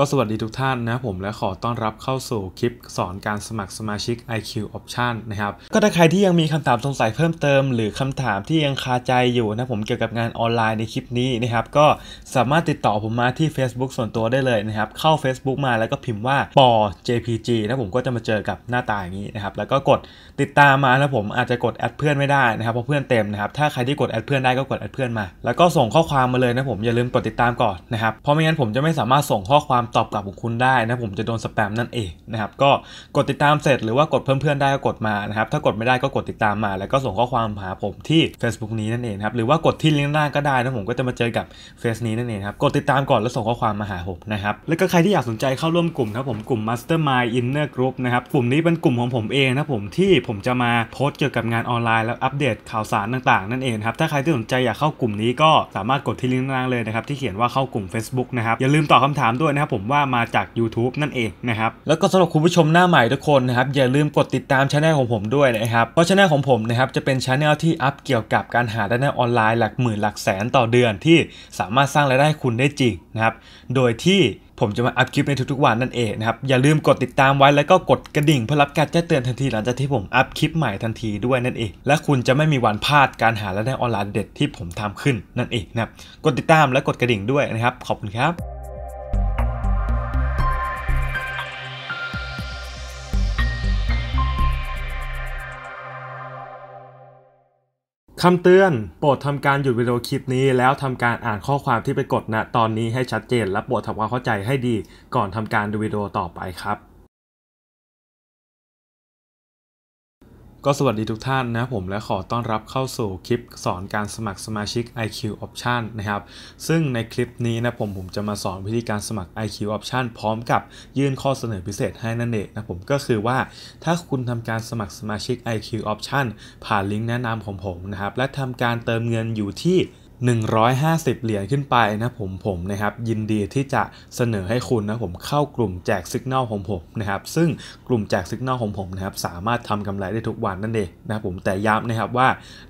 ก็สวัสดีทุกท่านนะผมและขอต้อนรับเข้าสู่คลิปสอนการสมัครสมาชิก IQ Option นะครับ ก็ถ้าใครที่ยังมีคำถามสงสัยเพิ่มเติมหรือคำถามที่ยังคาใจอยู่นะผม เกี่ยวกับงานออนไลน์ในคลิปนี้นะครับ ก็สามารถติดต่อผมมาที่ Facebook ส่วนตัวได้เลยนะครับ เข้า Facebook มาแล้วก็พิมพ์ว่าปอ JPG นะผมก็จะมาเจอกับหน้าตาอย่างนี้นะครับแล้วก็กดติดตามมานะผมอาจจะกดแอดเพื่อนไม่ได้นะครับเพราะเพื่อนเต็มนะครับถ้าใครที่กดแอดเพื่อนได้ก็กดแอดเพื่อนมา แล้วก็ส่งข้อความมาเลยนะผมอย่าลืมกดติดตามก่อนนะครับเพราะไม่งั้นผมจะไม่สามารถส่งข้อความตอบกลับของคุณได้นะผมจะโดนสแปมนั่นเอง นะครับก็กดติดตามเสร็จหรือว่ากดเพื่อนๆได้ก็กดมานะครับถ้ากดไม่ได้ก็กดติดตามมา แล้วก็ส่งข้อความหาผมที่ Facebook นี้นั่นเองครับหรือว่ากดที่ลิงก์ล่างก็ได้นะผมก็จะมาเจอกับเฟซนี้นั่นเองครับกดติดตามก่อนแล้วส่งข้อความมาหาผมนะครับ แล้วก็ใครที่อยากสนใจเข้าร่วมกลุ่มครับผมกลุ่ม Mastermind Inner Group นะครับกลุ่มนี้เป็นกลุ่มของผมเองนะผมที่ผมจะมาโพสเกี่ยวกับงานออนไลน์แล้วอัปเดตข่าวสารต่างๆ นั่นเองครับถ้าใครที่สนใจอยากเข้ากลุ่มนี้ก็สามารถกดที่ลิงก์ล่างเลยนะครับที่เขียนว่าเข้ากลุ่ม Facebook นะครับอย่าลืมตอบคำถามด้วยนะครับับผมว่ามาจาก YouTube นั่นเองนะครับ แล้วก็สำหรับคุณผู้ชมหน้าใหม่ ทุกคนนะครับ อย่าลืมกดติดตามช่องของผมด้วยนะครับ เพราะช่องของผมนะครับ จะเป็นช่องที่อัพเกี่ยวกับการหารายได้ออนไลน์หลักหมื่นหลักแสนต่อเดือนที่สามารถสร้างรายได้คุณได้จริงนะครับ โดยที่ผมจะมาอัพคลิปในทุกๆวันนั่นเองนะครับอย่าลืมกดติดตามไว้แล้วก็กดกระดิ่งเพื่อรับการแจ้งเตือนทันทีหลังจากที่ผมอัพคลิปใหม่ทันทีด้วยนั่นเอง และคุณจะไม่มีวันพลาดการหารายได้ออนไลน์เด็ดที่ผมทำขึ้นนั่นเองนะครับกดติดตามและกดกระดิ่งด้วยนะครับ ขอบคุณครับคำเตือน โปรดทำการหยุดวิดีโอคลิปนี้ แล้วทำการอ่านข้อความที่ไปกดณนะตอนนี้ให้ชัดเจนและโปรดทำความเข้าใจให้ดี ก่อนทำการดูวิดีโอต่อไปครับก็สวัสดีทุกท่านนะผมและขอต้อนรับเข้าสู่คลิปสอนการสมัครสมาชิก IQ Option นะครับซึ่งในคลิปนี้นะผมผมจะมาสอนวิธีการสมัคร IQ Option พร้อมกับยื่นข้อเสนอพิเศษให้นั่นเองนะผมก็คือว่าถ้าคุณทำการสมัครสมาชิก IQ Option ผ่านลิงก์แนะนำของผมนะครับ และทำการเติมเงินอยู่ที่150 เหรียญขึ้นไปนะผมผมนะครับ ยินดีที่จะเสนอให้คุณนะผมเข้ากลุ่มแจกสัญญาณของผมนะครับ ซึ่งกลุ่มแจกสัญญาณของผมนะครับ สามารถทำกำไรได้ทุกวันนั่นเองนะครับผมแต่ย้ำนะครับว่า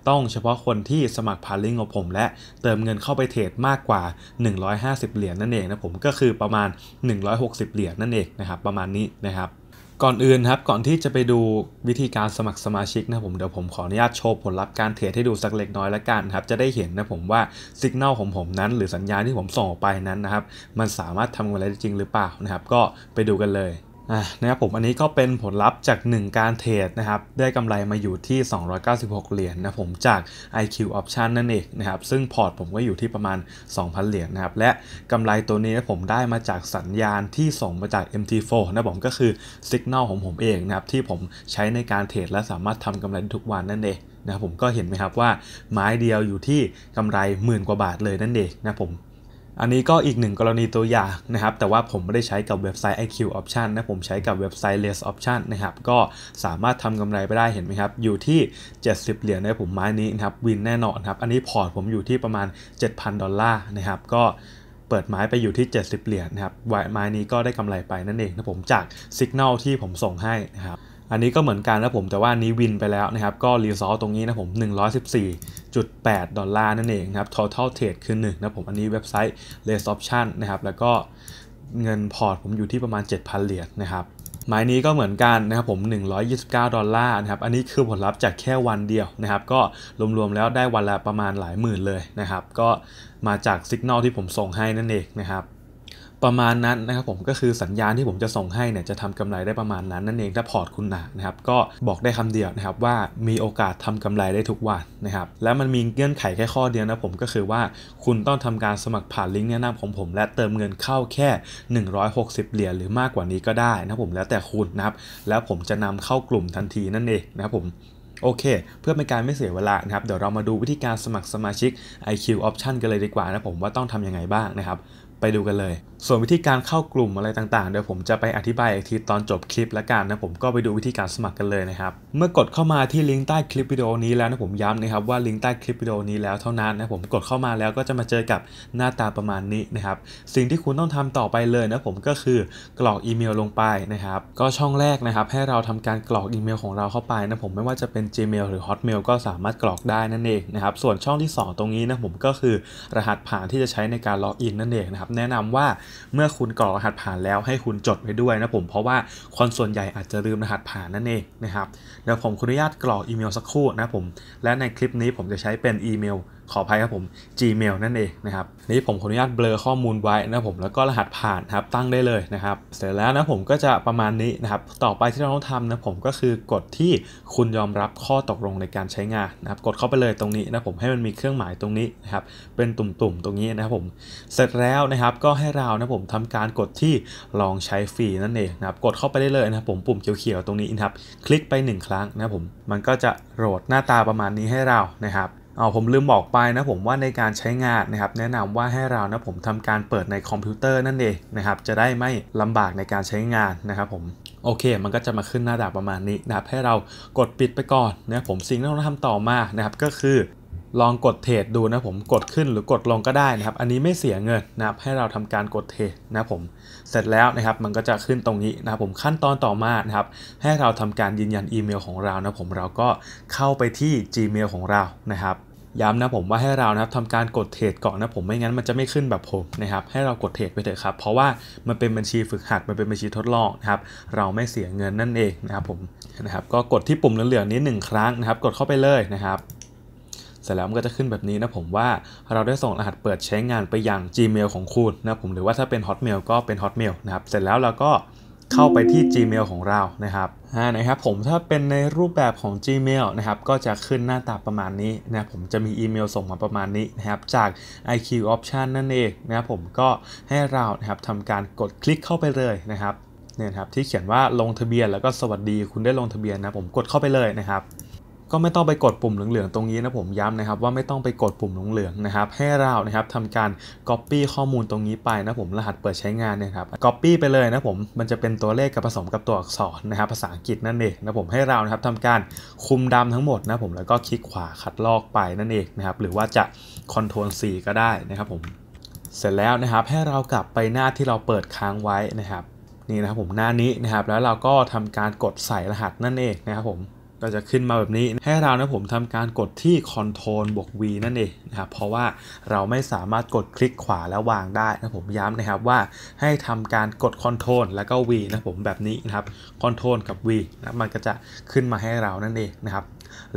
ต้องเฉพาะคนที่สมัครพาลิงของผมและเติมเงินเข้าไปเทรดมากกว่า 150 เหรียญนั่นเองนะผมก็คือประมาณ 160 เหรียญนั่นเองนะครับ ประมาณนี้นะครับก่อนอื่นครับ ก่อนที่จะไปดูวิธีการสมัครสมาชิกนะผมเดี๋ยวผมขออนุญาตโชว์ผลลัพธ์การเทรดให้ดูสักเล็กน้อยละกันครับ จะได้เห็นนะผมว่าสัญญาณของผมนั้น หรือสัญญาณที่ผมส่งออกไปนั้นนะครับ มันสามารถทำอะไรได้จริงหรือเปล่านะครับ ก็ไปดูกันเลยนะครับผมอันนี้ก็เป็นผลลัพธ์จาก 1 การเทรดนะครับได้กำไรมาอยู่ที่ 296 เหรียญนนะผมจาก IQ Option นั่นเองนะครับซึ่งพอร์ตผมก็อยู่ที่ประมาณ 2,000 เหรียญนนะครับและกำไรตัวนี้ผมได้มาจากสัญญาณที่ส่งมาจาก MT4 นะผมก็คือ Signal ของผมเองนะครับที่ผมใช้ในการเทรดและสามารถทำกำไรทุกวันนั่นเองนะครับผมก็เห็นไหมครับว่าไม้เดียวอยู่ที่กำไรหมื่นกว่าบาทเลยนั่นเองนะผมอันนี้ก็อีกหนึ่งกรณีตัวอย่างนะครับแต่ว่าผมไม่ได้ใช้กับเว็บไซต์ IQ Option นะผมใช้กับเว็บไซต์ Less Option นะครับก็สามารถทำกำไรไปได้เห็นไหมครับ อยู่ที่ 70 เหรียญในผมไม้นี้นะครับวินแน่นอนครับอันนี้พอร์ตผมอยู่ที่ประมาณ 7,000 ดอลลาร์นะครับ ก็เปิดไม้ไปอยู่ที่ 70 เหรียญนะครับไม้นี้ก็ได้กำไรไปนั่นเองนะผมจากสัญญาณที่ผมส่งให้นะครับอันนี้ก็เหมือนกันนะผมแต่ว่านี้วินไปแล้วนะครับก็รีซอสตรงนี้นะผม114.8ดอลลาร์นั่นเองครับ total trade คือ 1 นะผมอันนี้เว็บไซต์ r e s o p t i o n นะครับแล้วก็เงินพอร์ตผมอยู่ที่ประมาณ7,000เหรียญนะครับหมายนี้ก็เหมือนกันนะครับผม 129 ดอลลาร์นะครับอันนี้คือผลลัพธ์จากแค่วันเดียวนะครับ ก็รวมๆแล้วได้วันละประมาณหลายหมื่นเลยนะครับ ก็มาจากสัญญาณที่ผมส่งให้นั่นเองนะครับประมาณนั้นนะครับผมก็คือสัญญาณที่ผมจะส่งให้เนี่ยจะทำกำไรได้ประมาณนั้นนั่นเองถ้าพอร์ตคุณหนานะครับ ก็บอกได้คำเดียวนะครับ ว่ามีโอกาสทำกำไรได้ทุกวันนะครับ แล้วมันมีเงื่อนไขแค่ข้อเดียวนะผมก็คือว่า คุณต้องทำการสมัครผ่านลิงก์แนะนำของผมและเติมเงินเข้าแค่ 160 เหรียญหรือมากกว่านี้ก็ได้นะผมแล้วแต่คุณนะครับแล้วผมจะนำเข้ากลุ่มทันทีนั่นเองนะครับผมโอเค เพื่อเป็นการไม่เสียเวลานะครับเดี๋ยวเรามาดูวิธีการสมัครสมาชิก IQ Option กันเลยดีกว่านะผมว่าต้องทำยังไงบ้างนะครับไปดูกันเลย ส่วนวิธีการเข้ากลุ่มอะไรต่างๆ เดี๋ยวผมจะไปอธิบายอีกทีตอนจบคลิปและกันนะผมก็ไปดูวิธีการสมัครกันเลยนะครับ เมื่อกดเข้ามาที่ลิงก์ใต้คลิปวิดีโอนี้แล้วนะผมย้ำนะครับว่าลิงก์ใต้คลิปวิดีโอนี้แล้วเท่านั้นนะผมกดเข้ามาแล้วก็จะมาเจอกับหน้าตาประมาณนี้นะครับ สิ่งที่คุณต้องทำต่อไปเลยนะผมก็คือกรอกอีเมล ลงไปนะครับ ก็ช่องแรกนะครับให้เราทำการกรอกอีเมลของเราเข้าไปนะผมไม่ว่าจะเป็น Gmail หรือ Hotmail ก็สามารถกรอกได้นั่นเองนะครับ ส่วนช่องที่ 2 ตรงนี้นะผมก็คือรหัสผ่านที่จะใช้ในการล็อกอินนั่นเองนะครับแนะนำว่าเมื่อคุณกรอกรหัสผ่านแล้วให้คุณจดไว้ด้วยนะผม เพราะว่าคนส่วนใหญ่อาจจะลืมรหัสผ่านนั่นเองนะครับเดี๋ยวผมขออนุญาตกรอกอีเมลสักครู่นะผม และในคลิปนี้ผมจะใช้เป็นอีเมลขออภัยครับผม Gmail นั่นเองนะครับนี้ผมขออนุญาตเบลอข้อมูลไว้ นะผมแล้วก็รหัสผ่านครับ ตั้งได้เลยนะครับ เสร็จแล้วนะผมก็จะประมาณนี้นะครับ ต่อไปที่เราต้องทำนะ ผมก็คือกดที่คุณยอมรับข้อตกลงในการใช้งานนะครับ กดเข้าไปเลยตรงนี้นะผมให้มันมีเครื่องหมายตรงนี้นะครับ เป็นตุ่มๆตรงนี้นะครับผม เสร็จแล้วนะครับ ก็ให้เรานะผมทำการกดที่ลองใช้ฟรีนั่นเองนะครับ กดเข้าไปได้เลยนะครับผมปุ่มเขียวๆตรงนี้นะครับ คลิกไป 1 ครั้ง นะผม มันก็จะโหลดหน้าตาประมาณนี้ให้เรานะครับเอาผมลืมบอกไปนะผมว่าในการใช้งานนะครับ แนะนำว่าให้เรานะผมทำการเปิดในคอมพิวเตอร์นั่นเองนะครับ จะได้ไม่ลำบากในการใช้งานนะครับ ผมโอเค มันก็จะมาขึ้นหน้าดาบประมาณนี้ นะครับให้เรากดปิดไปก่อนนะผมสิ่งที่เราทำต่อมานะครับ ก็คือ ลองกดเทรดดูนะผมกดขึ้นหรือกดลงก็ได้นะครับ อันนี้ไม่เสียเงินนะครับ ให้เราทำการกดเทรดนะผมเสร็จแล้วนะครับมันก็จะขึ้นตรงนี้นะครับ ผมขั้นตอนต่อมานะครับ ให้เราทำการยืนยันอีเมลของเรานะผมเราก็เข้าไปที่ Gmail ของเรานะครับย้ำนะผมว่าให้เรานะครับทำการกดเทรดก่อนนะผมไม่งั้นมันจะไม่ขึ้นแบบผมนะครับ ให้เรากดเทรดไปเถอะครับเพราะว่ามันเป็นบัญชีฝึกหัดมันเป็นบัญชีทดลองนะครับเราไม่เสียเงินนั่นเองนะครับผมนะครับก็กดที่ปุ่มเหลืองๆนี้ 1 ครั้งนะครับกดเข้าไปเลยนะครับเสร็จแล้วมันก็จะขึ้นแบบนี้นะผมว่าเราได้ส่งรหัสเปิดใช้งานไปยัง Gmail ของคุณนะผมหรือว่าถ้าเป็น Hotmail ก็เป็น Hotmail นะครับ เสร็จแล้วเราก็เข้าไปที่ Gmail ของเรานะครับอ่านะครับ ผมถ้าเป็นในรูปแบบของ Gmail นะครับก็จะขึ้นหน้าตาประมาณนี้นะผมจะมีอีเมลส่งมาประมาณนี้นะครับ จาก IQ Option นั่นเองนะครับผมก็ให้เรานะครับทำการกดคลิกเข้าไปเลยนะครับ เนี่ยครับ ที่เขียนว่าลงทะเบียนแล้วก็สวัสดีคุณได้ลงทะเบียนนะผมกดเข้าไปเลยนะครับก็ไม่ต้องไปกดปุ่มเหลืองๆตรงนี้นะผมย้ำนะครับว่าไม่ต้องไปกดปุ่มเหลืองๆนะครับให้เรานะครับทำการ Copy ข้อมูลตรงนี้ไปนะผมรหัสเปิดใช้งานเนี่ยครับ Copy ไปเลยนะผมมันจะเป็นตัวเลขกับผสมกับตัวอักษรนะครับ ภาษาอังกฤษนั่นเองนะผมให้เรานะครับทำการคุมดำทั้งหมดนะผมแล้วก็คลิกขวาคัดลอกไปนั่นเองนะครับหรือว่าจะ Ctrl C ก็ได้นะครับผมเสร็จแล้วนะครับให้เรากลับไปหน้าที่เราเปิดค้างไว้นะครับ นี่นะครับผมหน้านี้นะครับแล้วเราก็ทำการกดใส่รหัสนั่นเองนะครับผมก็จะขึ้นมาแบบนี้ให้เรานะผมทำการกดที่ Ctrl บวก V นั่นเองนะครับเพราะว่าเราไม่สามารถกดคลิกขวาแล้ววางได้นะผมย้ำนะครับว่า ให้ทำการกด Ctrl แล้วก็ V นะผมแบบนี้นะครับ Ctrl กับ V นะมันก็จะขึ้นมาให้เรานั่นเองนะครับ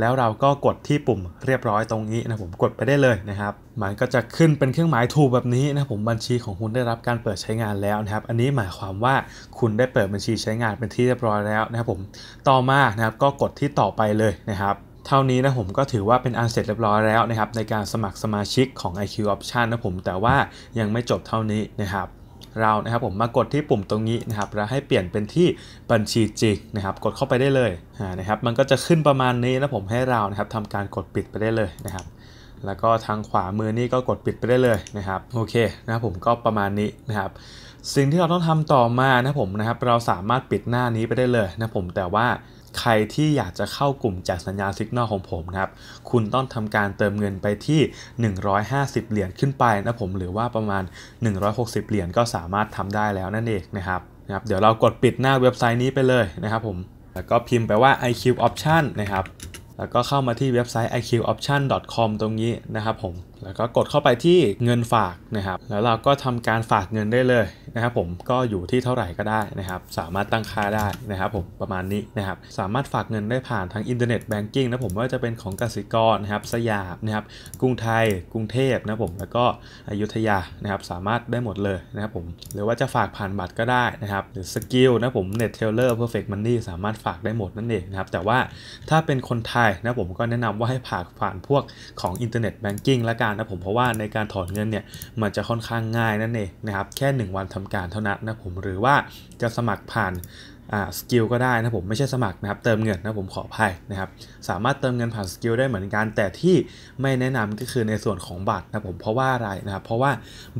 แล้วเราก็กดที่ปุ่มเรียบร้อยตรงนี้นะผมกดไปได้เลยนะครับมันก็จะขึ้นเป็นเครื่องหมายถูกแบบนี้นะผมบัญชีของคุณได้รับการเปิดใช้งานแล้วนะครับ อันนี้หมายความว่าคุณได้เปิดบัญชีใช้งานเป็นที่เรียบร้อยแล้วนะครับผมต่อมานะครับ ก็กดที่ต่อไปเลยนะครับ เท่านี้นะผมก็ถือว่าเป็นอันเสร็จเรียบร้อยแล้วนะครับในการสมัครสมาชิกของ IQ Option นะผมแต่ว่ายังไม่จบเท่านี้นะครับ เรานะครับ ผมมากดที่ปุ่มตรงนี้นะครับแล้วให้เปลี่ยนเป็นที่บัญชีจริงนะครับกดเข้าไปได้เลยนะครับมันก็จะขึ้นประมาณนี้นะผมให้เรานะครับทำการกดปิดไปได้เลยนะครับแล้วก็ทางขวามือนี่ก็กดปิดไปได้เลยนะครับ โอเค นะผมก็ประมาณนี้นะครับ สิ่งที่เราต้องทำต่อมานะผมนะครับ เราสามารถปิดหน้านี้ไปได้เลยนะผมแต่ว่าใครที่อยากจะเข้ากลุ่มจากสัญญาสิกนอของผมนะครับคุณต้องทำการเติมเงินไปที่ 150 เหรียญขึ้นไป นะผม หรือว่าประมาณ 160เหรียญก็สามารถทำได้แล้วนั่นเองนะครับ นะครับ เดี๋ยวเรากดปิดหน้าเว็บไซต์นี้ไปเลยนะครับผม แล้วก็พิมพ์ไปว่า IQ Option นะครับแล้วก็เข้ามาที่เว็บไซต์ iqoption.com ตรงนี้นะครับผมแล้วก็กดเข้าไปที่เงินฝากนะครับ แล้วเราก็ทำการฝากเงินได้เลยนะครับผมก็อยู่ที่เท่าไหร่ก็ได้นะครับ สามารถตั้งค่าได้นะครับผม ประมาณนี้นะครับ สามารถฝากเงินได้ผ่านทางอินเทอร์เน็ตแบงกิ้งนะผมว่าจะเป็นของกสิกรนะครับ สยามนะครับ กรุงไทย กรุงเทพนะผม แล้วก็อยุธยานะครับ สามารถได้หมดเลยนะครับผม หรือว่าจะฝากผ่านบัตรก็ได้นะครับ หรือสกิลนะผมเน็ตเทเลอร์เพอร์เฟกต์มันนี่สามารถฝากได้หมดนั่นเองนะครับ แต่ว่าถ้าเป็นคนไทยนะผมก็แนะนำว่าให้ฝากผ่านพวกของอินเทอร์เน็ตแบงกิ้งละกันการนะผมเพราะว่าในการถอนเงินเนี่ยมันจะค่อนข้างง่ายนั่นเองนะครับแค่ 1 วันทำการเท่านั้นนะผมหรือว่าจะสมัครผ่านสกิลก็ได้นะผมไม่ใช่สมัครนะครับเติมเงินนะผมขออภัยนะครับสามารถเติมเงินผ่านสกิลได้เหมือนกันแต่ที่ไม่แนะนำก็คือในส่วนของบัตรนะผมเพราะว่าอะไรนะครับเพราะว่า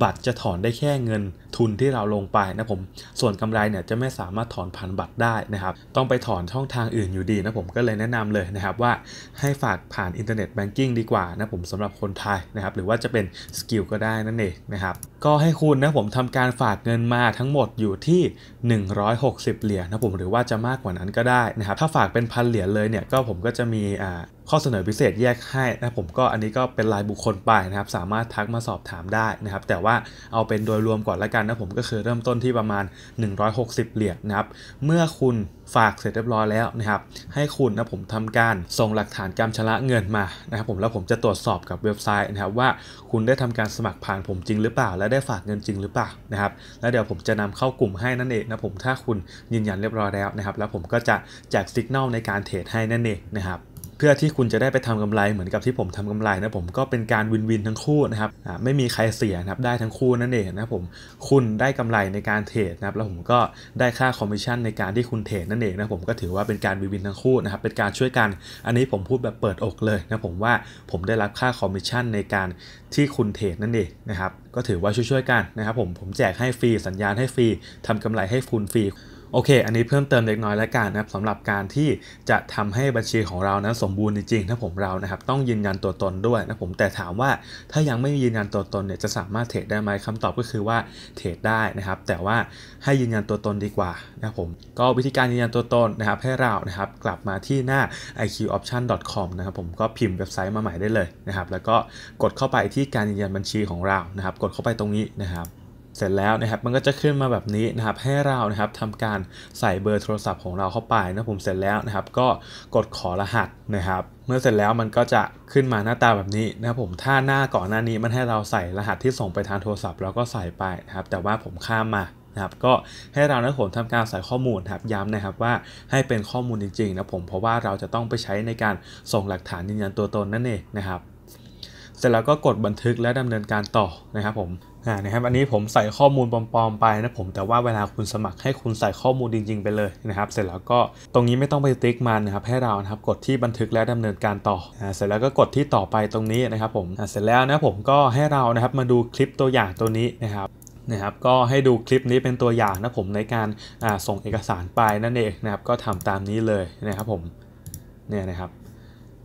บัตรจะถอนได้แค่เงินทุนที่เราลงไปนะผมส่วนกำไรเนี่ยจะไม่สามารถถอนผ่านบัตรได้นะครับ ต้องไปถอนช่องทางอื่นอยู่ดีนะผมก็เลยแนะนำเลยนะครับว่าให้ฝากผ่านอินเทอร์เน็ตแบงกิ้งดีกว่านะผมสำหรับคนไทยนะครับหรือว่าจะเป็นสกิลก็ได้นั่นเองนะครับก็ให้คุณนะผมทำการฝากเงินมาทั้งหมดอยู่ที่ 160 เหรียญนะผมหรือว่าจะมากกว่านั้นก็ได้นะครับ ถ้าฝากเป็นพันเหรียญเลยเนี่ยก็ผมก็จะมีอ่าข้อเสนอพิเศษแยกให้นะผมก็อันนี้ก็เป็นรายบุคคลไปนะครับ สามารถทักมาสอบถามได้นะครับ แต่ว่าเอาเป็นโดยรวมก่อนละกันนะผมก็คือเริ่มต้นที่ประมาณ 160 เหรียญนะครับเมื่อคุณฝากเสร็จเรียบร้อยแล้วนะครับ ให้คุณนะผมทำการส่งหลักฐานการชำระเงินมานะครับผมแล้วผมจะตรวจสอบกับเว็บไซต์นะครับว่าคุณได้ทำการสมัครผ่านผมจริงหรือเปล่า และได้ฝากเงินจริงหรือเปล่านะครับแล้วเดี๋ยวผมจะนำเข้ากลุ่มให้นั่นเองนะผมถ้าคุณยืนยันเรียบร้อยแล้วนะครับ แล้วผมก็จะแจกสัญญาณในการเทรดให้นั่นเองนะครับพื่อที่คุณจะได้ไปทำกำไรเหมือนกับที่ผมทำกำไรนะผมก็เป็นการวินวินทั้งคู่นะครับไม่มีใครเสียนะครับได้ทั้งคู่นั่นเองนะผมคุณได้กำไรในการเทรดนะครับแล้วผมก็ได้ค่าคอมมิชชั่นในการที่คุณเทรดนั่นเองนะผมก็ถือว่าเป็นการวินวินทั้งคู่นะครับเป็นการช่วยกันอันนี้ผมพูดแบบเปิดอกเลยนะผมว่าผมได้รับค่าคอมมิชชั่นในการที่คุณเทรดนั่นเองนะครับก็ถือว่าช่วยๆกันนะครับผมผมแจกให้ฟรีสัญญาณให้ฟรีทำกำไรให้คุณฟรีโอเค อันนี้เพิ่มเติมเล็กน้อยแล้วกันนะครับสำหรับการที่จะทำให้บัญชีของเรานั้นสมบูรณ์จริงๆถ้าผมเรานะครับ ต้องยืนยันตัวตนด้วยนะผม แต่ถามว่าถ้ายังไม่ยืนยันตัวตนเนี่ยจะสามารถเทรดได้ไหมคำตอบก็คือว่าเทรดได้นะครับ แต่ว่าให้ยืนยันตัวตนดีกว่านะผมก็วิธีการยืนยันตัวตนนะครับ ให้เรานะครับกลับมาที่หน้า iqoption.com นะครับผมก็พิมพ์เว็บไซต์มาใหม่ได้เลยนะครับ แล้วก็กดเข้าไปที่การยืนยันบัญชีของเรานะครับ กดเข้าไปตรงนี้นะครับเสร็จแล้วนะครับ มันก็จะขึ้นมาแบบนี้นะครับ ให้เรานะครับทำการใส่เบอร์โทรศัพท์ของเราเข้าไปนะผมเสร็จแล้วนะครับ ก็กดขอรหัสนะครับ เมื่อเสร็จแล้วมันก็จะขึ้นมาหน้าตาแบบนี้นะครับผมถ้าหน้าก่อนหน้านี้มันให้เราใส่รหัสที่ส่งไปทางโทรศัพท์เราก็ใส่ไปนะครับ แต่ว่าผมข้ามมานะครับ ก็ให้เรานะผมทำการใส่ข้อมูลครับย้ำนะครับว่าให้เป็นข้อมูลจริงๆนะผม เพราะว่าเราจะต้องไปใช้ในการส่งหลักฐานยืนยันตัวตนนั่นเองนะครับ เสร็จแล้วก็กดบันทึกและดำเนินการต่อนะครับผมอนะครับอันนี้ผมใส่ข้อมูลปลอมๆ ไปนะผมแต่ว่าเวลาคุณสมัครให้คุณใส่ข้อมูลจริงๆไปเลยนะครับ เสร็จแล้วก็ตรงนี้ไม่ต้องไปติ๊กมันนะครับให้เรานะครับกดที่บันทึกและดำเนินการต่อ เสร็จแล้วก็กดที่ต่อไปตรงนี้นะครับผมเสร็จแล้วนะผมก็ให้เรานะครับมาดูคลิปตัวอย่างตัวนี้นะครับ นะครับ ก็ให้ดูคลิปนี้เป็นตัวอย่างนะผมในการส่งเอกสารไปนั่นเองนะครับ ก็ทำตามนี้เลยนะครับผมเนี่ยนะครับ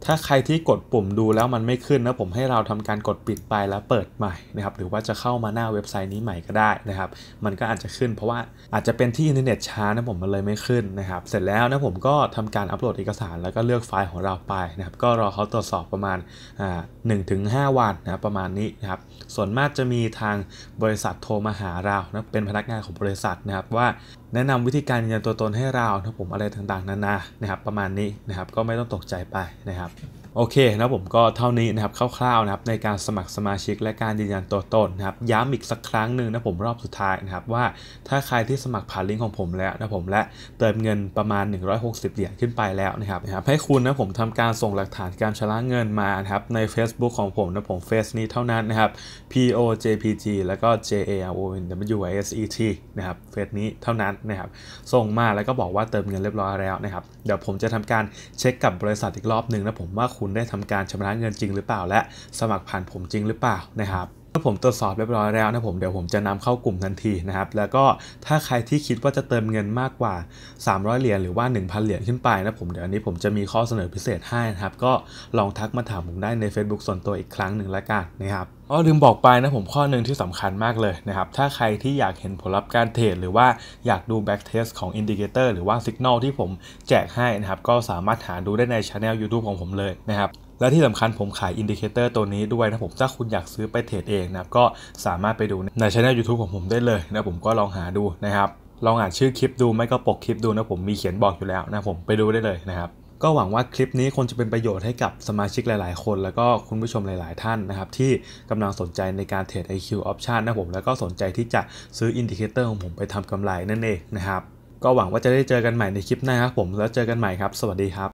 ถ้าใครที่กดปุ่มดูแล้วมันไม่ขึ้นนะผมให้เราทำการกดปิดไปแล้วเปิดใหม่นะครับหรือว่าจะเข้ามาหน้าเว็บไซต์นี้ใหม่ก็ได้นะครับมันก็อาจจะขึ้นเพราะว่าอาจจะเป็นที่อินเทอร์เน็ตช้านะผมมันเลยไม่ขึ้นนะครับ เสร็จแล้วนะผมก็ทำการอัปโหลดเอกสาร แล้วก็เลือกไฟล์ของเราไปนะครับก็รอเขาตรวจสอบประมาณหนึ่งถึงห้าวันนะรประมาณนี้นะครับส่วนมากจะมีทางบริษัทโทรมาหาเรานะเป็นพนักงานของบริษัทนะครับว่าแนะนำวิธีการยืนยันตัวตนให้เรานะผมอะไรต่าง ๆนานา นะครับ ประมาณนี้นะครับ ก็ไม่ต้องตกใจไปนะครับโอเคนะผมก็เท่านี้นะครับคร่าวๆนะครับในการสมัครสมาชิกและการยืนยันตัวตนนะครับย้ำอีกสักครั้งหนึ่งนะผมรอบสุดท้ายนะครับว่าถ้าใครที่สมัครผ่านลิงก์ของผมแล้วนะผมและเติมเงินประมาณ 160เหรียญขึ้นไปแล้วนะครับนะครับให้คุณนะผมทำการส่งหลักฐานการชำระเงินมานะครับใน Facebook ของผมนะผมเฟซนี้เท่านั้นนะครับ POJPG แล้วก็ JARONWISET นะครับเฟซนี้เท่านั้นนะครับส่งมาแล้วก็บอกว่าเติมเงินเรียบร้อยแล้วนะครับเดี๋ยวผมจะทำการเช็คกับบริษัทอีกรอบหนึ่งนะผมว่าคุณุณได้ทำการชำระเงินจริงหรือเปล่าและสมัครผ่านผมจริงหรือเปล่านะครับอผมตรวจสอบเรียบร้อยแล้วนะผมเดี๋ยวผมจะนำเข้ากลุ่มทันทีนะครับ แล้วก็ถ้าใครที่คิดว่าจะเติมเงินมากกว่า 300 เหรียญหรือว่า1,000 เหรียญขึ้นไป นะผมเดี๋ยวอันนี้ผมจะมีข้อเสนอพิเศษให้นะครับ ก็ลองทักมาถามผมได้ใน Facebook ส่วนตัวอีกครั้งหนึ่งละกันนะครับอ๋อลืมบอกไปนะผมข้อหนึ่งที่สำคัญมากเลยนะครับ ถ้าใครที่อยากเห็นผลลัพธ์การเทรดหรือว่าอยากดูแบ็กเทสของอินดิเคเตอร์หรือว่าสัญญาณที่ผมแจกให้นะครับ ก็สามารถหาดูได้ในช anel YouTube ของผมเลยนะครับและที่สำคัญผมขายอินดิเคเตอร์ตัวนี้ด้วยนะผม ถ้าคุณอยากซื้อไปเทรดเองนะครับก็สามารถไปดูในช่องยูทูบของผมได้เลยนะผมก็ลองหาดูนะครับ ลองอ่านชื่อคลิปดูไม่ก็ปกคลิปดูนะผมมีเขียนบอกอยู่แล้วนะผมไปดูได้เลยนะครับ ก็หวังว่าคลิปนี้คงจะเป็นประโยชน์ให้กับสมาชิกหลายๆคน แล้วก็คุณผู้ชมหลายๆท่านนะครับ ที่กำลังสนใจในการเทรด IQ Option นะผมแล้วก็สนใจที่จะซื้ออินดิเคเตอร์ของผมไปทำกำไรนั่นเองนะครับก็หวังว่าจะได้เจอกันใหม่ในคลิปหน้าครับผมแล้วเจอกันใหม่ครับสวัสดีครับ